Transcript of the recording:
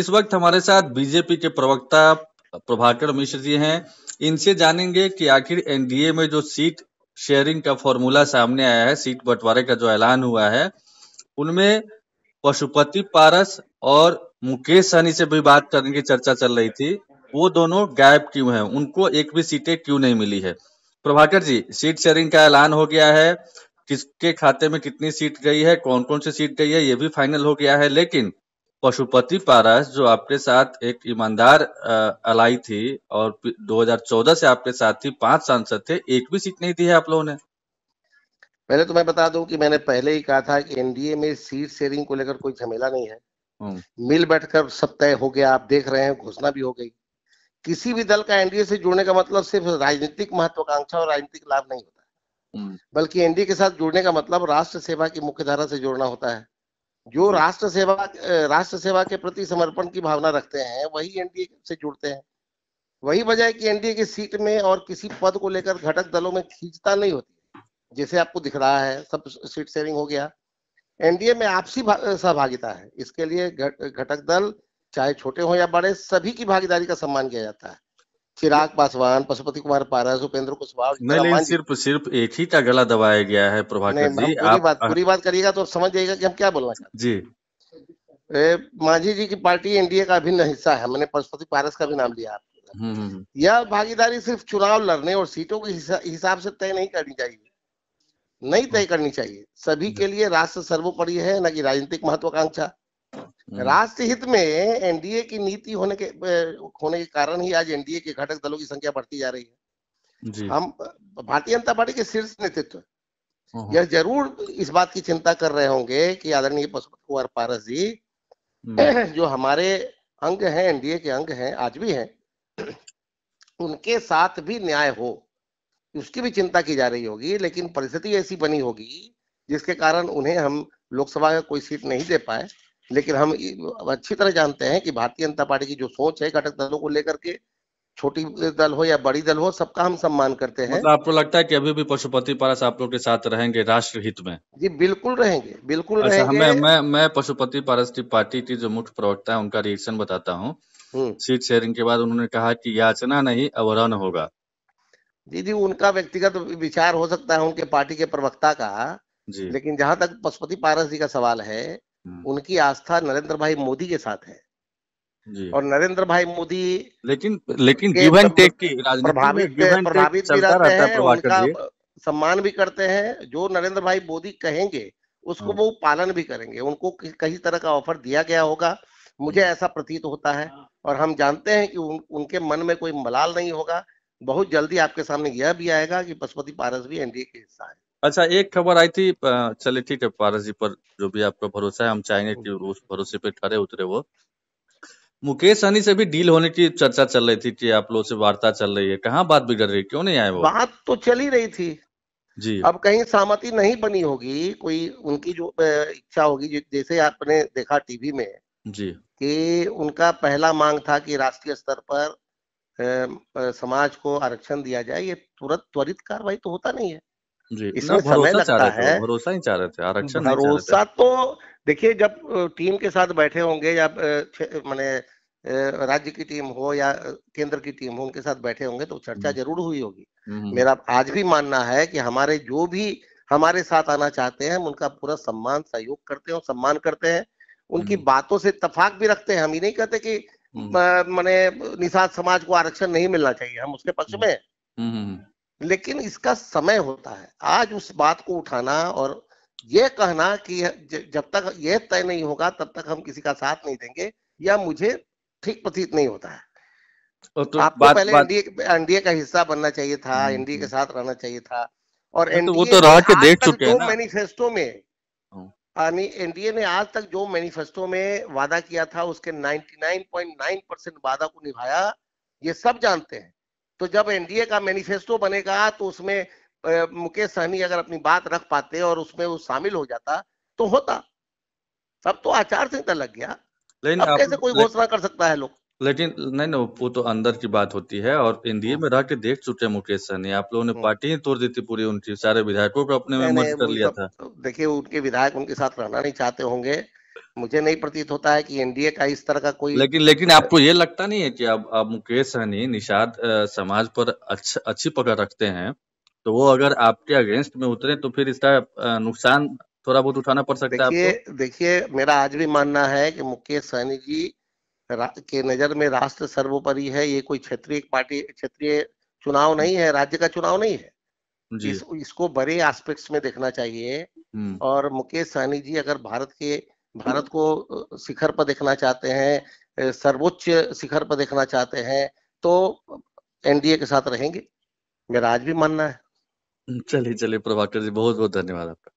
इस वक्त हमारे साथ बीजेपी के प्रवक्ता प्रभाकर मिश्र जी हैं इनसे जानेंगे कि आखिर एनडीए में जो सीट शेयरिंग का फॉर्मूला सामने आया है सीट बंटवारे का जो ऐलान हुआ है उनमें पशुपति पारस और मुकेश सहनी से भी बात करने की चर्चा चल रही थी वो दोनों गायब क्यों हैं उनको एक भी सीटें क्यों नहीं मिली है प्रभाकर जी सीट शेयरिंग का ऐलान हो गया है किसके खाते में कितनी सीट गई है कौन कौन सी सीट गई है ये भी फाइनल हो गया है लेकिन पशुपति पारस जो आपके साथ एक ईमानदार अलाई थी और 2014 से आपके साथ थी पांच सांसद थे एक भी सीट नहीं दी है आप लोगों ने पहले तो मैं बता दूं कि मैंने पहले ही कहा था कि एनडीए में सीट शेयरिंग को लेकर कोई झमेला नहीं है हम्म। मिल बैठकर सब तय हो गया आप देख रहे हैं घोषणा भी हो गई किसी भी दल का एनडीए से जुड़ने का मतलब सिर्फ राजनीतिक महत्वाकांक्षा और राजनीतिक लाभ नहीं होता हम्म। बल्कि एनडीए के साथ जुड़ने का मतलब राष्ट्र सेवा की मुख्य धारा से जुड़ना होता है जो हम्म। राष्ट्र सेवा राष्ट्र सेवा के प्रति समर्पण की भावना रखते हैं वही एनडीए से जुड़ते हैं वही वजह है कि एनडीए की सीट में और किसी पद को लेकर घटक दलों में खींचता नहीं होती जैसे आपको दिख रहा है सब सीट शेयरिंग हो गया एनडीए में आपसी सहभागिता है इसके लिए घटक गट, दल चाहे छोटे हो या बड़े सभी की भागीदारी का सम्मान किया जाता है चिराग पासवान पशुपति कुमार पारस उपेंद्र कुशवाहा नहीं नहीं सिर्फ सिर्फ एक ही का गला दबाया गया है प्रभाकर जी पूरी बात पूरी बात करिएगा तो आप समझ जाएगा कि हम क्या बोलना चाहते जी मांझी जी की पार्टी एनडीए का अभिन्न हिस्सा है मैंने पशुपति पारस का भी नाम लिया हम्म, हम्म, हम्म। यह भागीदारी सिर्फ चुनाव लड़ने और सीटों के हिसाब से तय नहीं करनी चाहिए नहीं तय करनी चाहिए सभी के लिए राष्ट्र सर्वोपरि है न कि राजनीतिक महत्वाकांक्षा हम्म। राष्ट्र हित में एनडीए की नीति होने के होने के कारण ही आज एनडीए के घटक दलों की संख्या बढ़ती जा रही है हम भारतीय जनता पार्टी के शीर्ष नेतृत्व हम्म। यह जरूर इस बात की चिंता कर रहे होंगे कि आदरणीय पशुपत कुमार पारस जी हम्म। जो हमारे अंग हैं एनडीए के अंग हैं आज भी हैं उनके साथ भी न्याय हो उसकी भी चिंता की जा रही होगी लेकिन परिस्थिति ऐसी बनी होगी जिसके कारण उन्हें हम लोकसभा में कोई सीट नहीं दे पाए लेकिन हम अच्छी तरह जानते हैं कि भारतीय जनता पार्टी की जो सोच है घटक दलों को लेकर के छोटी दल हो या बड़ी दल हो सबका हम सम्मान करते हैं मतलब आपको लगता है कि अभी भी पशुपति पारस आप लोग के साथ रहेंगे राष्ट्र हित में जी बिल्कुल रहेंगे बिल्कुल अच्छा, रहेंगे मैं मैं मैं पशुपति पारस की पार्टी की जो मुख्य प्रवक्ता है उनका रिएक्शन बताता हूँ सीट हम्म। शेयरिंग के बाद उन्होंने कहा कि याचना नहीं अवरण होगा जी जी उनका व्यक्तिगत विचार हो सकता है उनके पार्टी के प्रवक्ता का जी लेकिन जहाँ तक पशुपति पारस जी का सवाल है हम्म। उनकी आस्था नरेंद्र भाई मोदी के साथ है और नरेंद्र भाई मोदी लेकिन लेकिन गिवन टेक की प्रभावित प्रभावित भी रहते हैं उनका सम्मान भी करते हैं जो नरेंद्र भाई मोदी कहेंगे उसको हम्म। वो पालन भी करेंगे उनको कई तरह का ऑफर दिया गया होगा मुझे हम्म। ऐसा प्रतीत होता है हाँ। और हम जानते हैं कि उन, उनके मन में कोई मलाल नहीं होगा बहुत जल्दी आपके सामने यह भी आएगा कि पशुपति पारस भी एनडीए के हिस्सा है अच्छा एक खबर आई थी चले ठीक है पारस जी पर जो भी आपका भरोसा है हम चाहेंगे कि हम्म। उस भरोसे पे खड़े उतरे वो मुकेश सहनी से भी डील होने की चर्चा चल रही थी कि आप लोगों से वार्ता चल रही है कहाँ बात बिगड़ रही क्यों नहीं आए वो बात तो ही रही थी जी अब कहीं सहमति नहीं बनी होगी कोई उनकी जो इच्छा होगी जैसे आपने देखा टीवी में जी कि उनका पहला मांग था कि राष्ट्रीय स्तर पर समाज को आरक्षण दिया जाए ये तुरंत त्वरित कार्रवाई तो होता नहीं है जी इसमें समय लगता है भरोसा ही चाह रहे थे आरक्षण भरोसा तो देखिए जब टीम के साथ बैठे होंगे या मैंने राज्य की टीम हो या केंद्र की टीम हो उनके साथ बैठे होंगे तो चर्चा हम्म। जरूर हुई होगी हम्म, हम्म। मेरा आज भी मानना है कि हमारे जो भी हमारे साथ आना चाहते हैं हम उनका पूरा सम्मान सहयोग करते हैं सम्मान करते हैं उनकी बातों से तफाक भी रखते हैं हम ये नहीं कहते कि मैंने निषाद समाज को आरक्षण नहीं मिलना चाहिए हम उसके पक्ष में लेकिन इसका समय होता है आज उस बात को उठाना और ये कहना कि जब तक यह तय नहीं होगा तब तक हम किसी का साथ नहीं देंगे या मुझे ठीक प्रतीत नहीं होता है तो आपको बात, पहले एनडीए का हिस्सा बनना चाहिए था एनडीए हम्म, के हम्म। साथ रहना चाहिए था और एनडीए तो तो देख चुके मैनिफेस्टो में एनडीए हाँ। ने आज तक जो मैनिफेस्टो में वादा किया था उसके 99.9 परसेंट वादा को निभाया ये सब जानते हैं तो जब एनडीए का मैनिफेस्टो बनेगा तो उसमें मुकेश सहनी अगर अपनी बात रख पाते और उसमें वो शामिल हो जाता तो होता अब तो आचार संहिता लग गया लेकिन अब कैसे कोई घोषणा कर सकता है लोग लेकिन नहीं नहीं वो तो अंदर की बात होती है और एनडीए हाँ। में रह के देख चुके मुकेश सहनी आप लोगों ने हाँ। पार्टी ही तोड़ दी थी पूरी उनकी सारे विधायकों को अपने में मर्ज कर लिया था तो देखिए उनके विधायक उनके साथ रहना नहीं चाहते होंगे मुझे नहीं प्रतीत होता है कि एनडीए का इस तरह का कोई लेकिन लेकिन आपको ये लगता नहीं है कि अब अब मुकेश सहनी निषाद समाज पर अच्छा अच्छी पकड़ रखते हैं तो वो अगर आपके अगेंस्ट में उतरे तो फिर इसका नुकसान थोड़ा बहुत उठाना पड़ सकता है देखिए मेरा आज भी मानना है कि मुकेश सहनी जी के नजर में राष्ट्र सर्वोपरि है ये कोई क्षेत्रीय पार्टी क्षेत्रीय चुनाव नहीं है राज्य का चुनाव नहीं है इस, इसको बड़े एस्पेक्ट्स में देखना चाहिए हम्म। और मुकेश सहनी जी अगर भारत के भारत को शिखर पर देखना चाहते हैं सर्वोच्च शिखर पर देखना चाहते हैं तो एनडीए के साथ रहेंगे मेरा आज भी मानना है चलिए चलिए प्रभाकर जी बहुत बहुत धन्यवाद आपका